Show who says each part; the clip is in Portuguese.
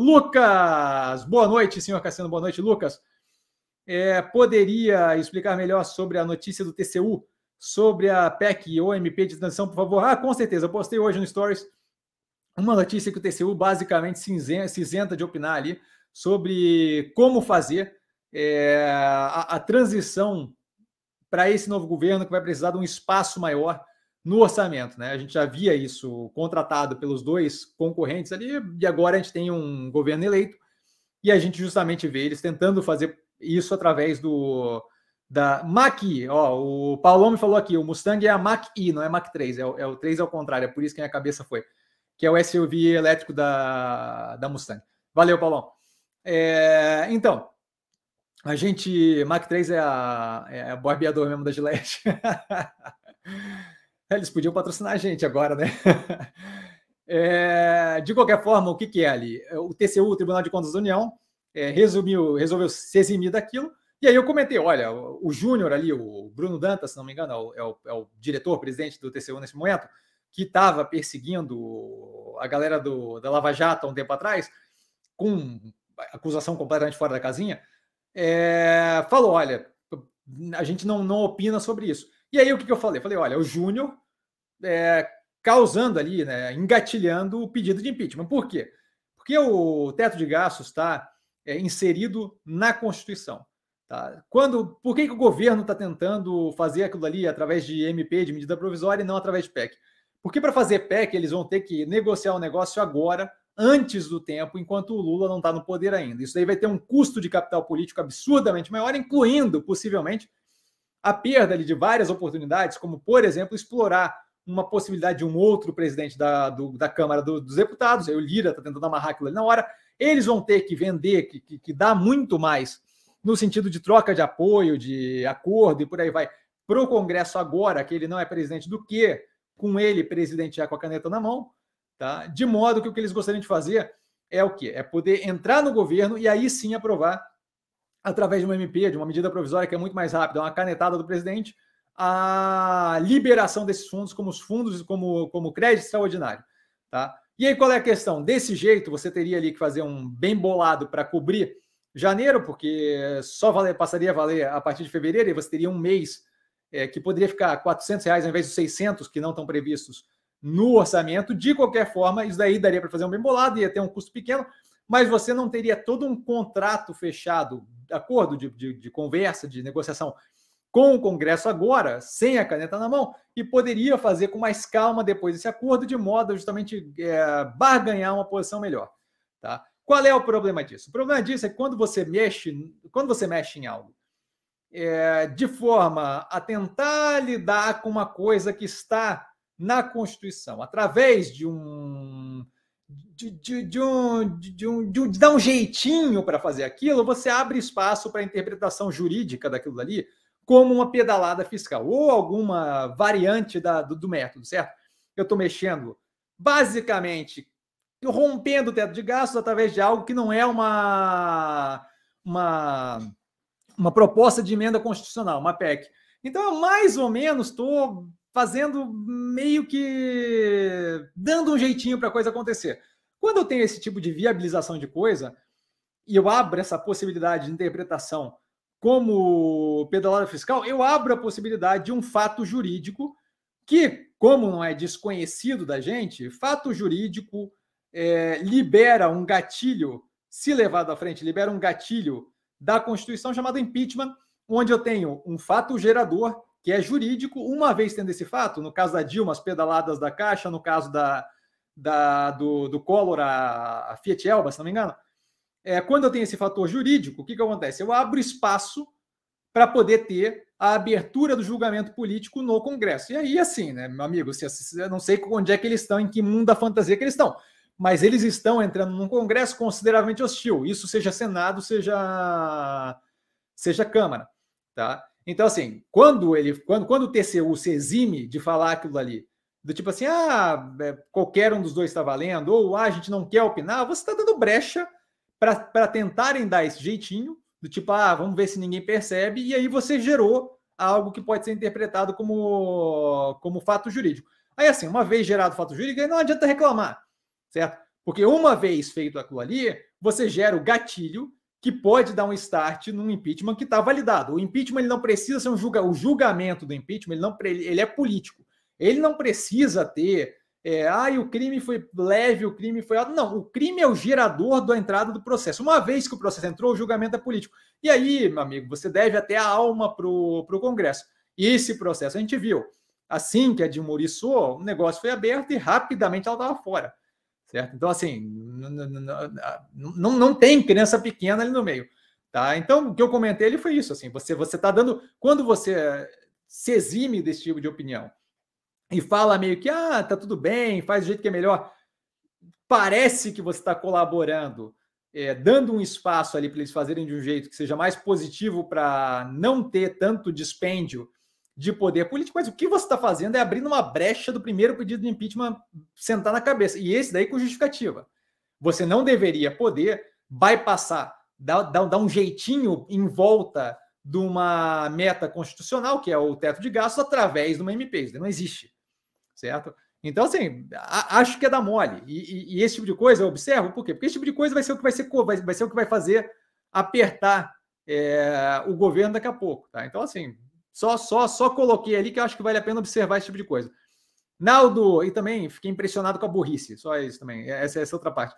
Speaker 1: Lucas, boa noite, senhor Cassiano, boa noite, Lucas. É, poderia explicar melhor sobre a notícia do TCU, sobre a PEC ou MP de transição, por favor? Ah, com certeza, eu postei hoje no Stories uma notícia que o TCU basicamente se isenta, de opinar ali sobre como fazer é, a, a transição para esse novo governo que vai precisar de um espaço maior no orçamento, né? A gente já via isso contratado pelos dois concorrentes ali, e agora a gente tem um governo eleito e a gente justamente vê eles tentando fazer isso através do da Mac I. Ó, o Paulo me falou aqui, o Mustang é a Mac I, não é Mac 3, é o, é o 3 ao contrário, é por isso que a minha cabeça foi, que é o SUV elétrico da, da Mustang. Valeu, Paulão. É, então, a gente. Mac 3 é, a, é, o barbeador mesmo da Gillette. Eles podiam patrocinar a gente agora, né? É, de qualquer forma, o que, que é ali? É, o TCU, o Tribunal de Contas da União, é, resumiu, resolveu se eximir daquilo. E aí eu comentei, olha, o, Júnior ali, o Bruno Dantas, se não me engano, é o, é o, é o diretor-presidente do TCU nesse momento, que estava perseguindo a galera do, da Lava Jato há um tempo atrás, com acusação completamente fora da casinha, é, falou, olha, a gente não, não opina sobre isso. E aí o que, que eu falei? Eu falei, olha, o Júnior é, causando ali, né, engatilhando o pedido de impeachment. Por quê? Porque o teto de gastos está é, inserido na Constituição. Tá? Quando, por que, que o governo está tentando fazer aquilo ali através de MP, de medida provisória, e não através de PEC? Porque para fazer PEC eles vão ter que negociar o um negócio agora, antes do tempo, enquanto o Lula não está no poder ainda. Isso daí vai ter um custo de capital político absurdamente maior, incluindo possivelmente a perda ali, de várias oportunidades, como, por exemplo, explorar uma possibilidade de um outro presidente da, do, da Câmara do, dos Deputados, aí o Lira está tentando amarrar aquilo ali na hora, eles vão ter que vender, que, que, que dá muito mais no sentido de troca de apoio, de acordo e por aí vai, para o Congresso agora, que ele não é presidente do que com ele presidente já com a caneta na mão, tá? de modo que o que eles gostariam de fazer é o quê? É poder entrar no governo e aí sim aprovar através de uma MP, de uma medida provisória que é muito mais rápida, é uma canetada do presidente, a liberação desses fundos como os fundos como como crédito extraordinário, tá? E aí qual é a questão? Desse jeito você teria ali que fazer um bem bolado para cobrir janeiro, porque só valer, passaria a valer a partir de fevereiro e você teria um mês é, que poderia ficar 400 reais ao invés dos 600 que não estão previstos no orçamento. De qualquer forma, isso daí daria para fazer um bem bolado, ia ter um custo pequeno mas você não teria todo um contrato fechado, acordo de, de, de conversa, de negociação com o Congresso agora, sem a caneta na mão, e poderia fazer com mais calma depois esse acordo, de modo a justamente é, barganhar uma posição melhor. Tá? Qual é o problema disso? O problema disso é que quando você mexe, quando você mexe em algo é, de forma a tentar lidar com uma coisa que está na Constituição, através de um de, de, de, um, de, um, de, dar um jeitinho para fazer aquilo, você abre espaço para a interpretação jurídica daquilo ali como uma pedalada fiscal ou alguma variante da, do, do método, certo? Eu estou mexendo basicamente rompendo o teto de gastos através de algo que não é uma, uma, uma proposta de emenda constitucional, uma PEC. Então, eu mais ou menos estou fazendo meio que dando um jeitinho para a coisa acontecer. Quando eu tenho esse tipo de viabilização de coisa, e eu abro essa possibilidade de interpretação como pedalada fiscal, eu abro a possibilidade de um fato jurídico que, como não é desconhecido da gente, fato jurídico é, libera um gatilho, se levado à frente, libera um gatilho da Constituição chamado impeachment, onde eu tenho um fato gerador que é jurídico, uma vez tendo esse fato, no caso da Dilma, as pedaladas da Caixa, no caso da, da, do, do Collor a, a Fiat Elba, se não me engano, é, quando eu tenho esse fator jurídico, o que, que acontece? Eu abro espaço para poder ter a abertura do julgamento político no Congresso. E aí, assim, né, meu amigo, se, se, eu não sei onde é que eles estão, em que mundo da fantasia que eles estão, mas eles estão entrando num Congresso consideravelmente hostil, isso seja Senado, seja, seja Câmara. Tá? Então, assim, quando, ele, quando, quando o TCU se exime de falar aquilo ali do tipo assim, ah, é, qualquer um dos dois está valendo, ou ah, a gente não quer opinar, você está dando brecha para tentarem dar esse jeitinho, do tipo, ah, vamos ver se ninguém percebe, e aí você gerou algo que pode ser interpretado como, como fato jurídico. Aí, assim, uma vez gerado fato jurídico, aí não adianta reclamar, certo? Porque uma vez feito aquilo ali, você gera o gatilho que pode dar um start num impeachment que está validado. O impeachment ele não precisa ser um julga, o julgamento do impeachment, ele, não, ele é político. Ele não precisa ter, é, ah, o crime foi leve, o crime foi alto. Não, o crime é o gerador da entrada do processo. Uma vez que o processo entrou, o julgamento é político. E aí, meu amigo, você deve até a alma para o Congresso. E esse processo a gente viu. Assim que a de Muriçô, o negócio foi aberto e rapidamente ela estava fora. Certo? Então, assim, não, não tem criança pequena ali no meio. Tá? Então, o que eu comentei ele foi isso. Assim, você está dando. Quando você se exime desse tipo de opinião e fala meio que, ah, tá tudo bem, faz do jeito que é melhor, parece que você está colaborando, é, dando um espaço ali para eles fazerem de um jeito que seja mais positivo para não ter tanto dispêndio de poder político, mas o que você está fazendo é abrindo uma brecha do primeiro pedido de impeachment sentar na cabeça. E esse daí com justificativa. Você não deveria poder bypassar, dar, dar, dar um jeitinho em volta de uma meta constitucional, que é o teto de gastos, através de uma MP. Isso não existe certo? Então, assim, acho que é da mole. E, e, e, esse tipo de coisa, eu observo, por quê? Porque esse tipo de coisa vai ser o que vai ser, vai, vai ser o que vai fazer apertar é, o governo daqui a pouco. Tá? Então, assim, só, só, só coloquei ali que eu acho que vale a pena observar esse tipo de coisa. Naldo, e também fiquei impressionado com a burrice, só isso também, essa, essa é outra parte.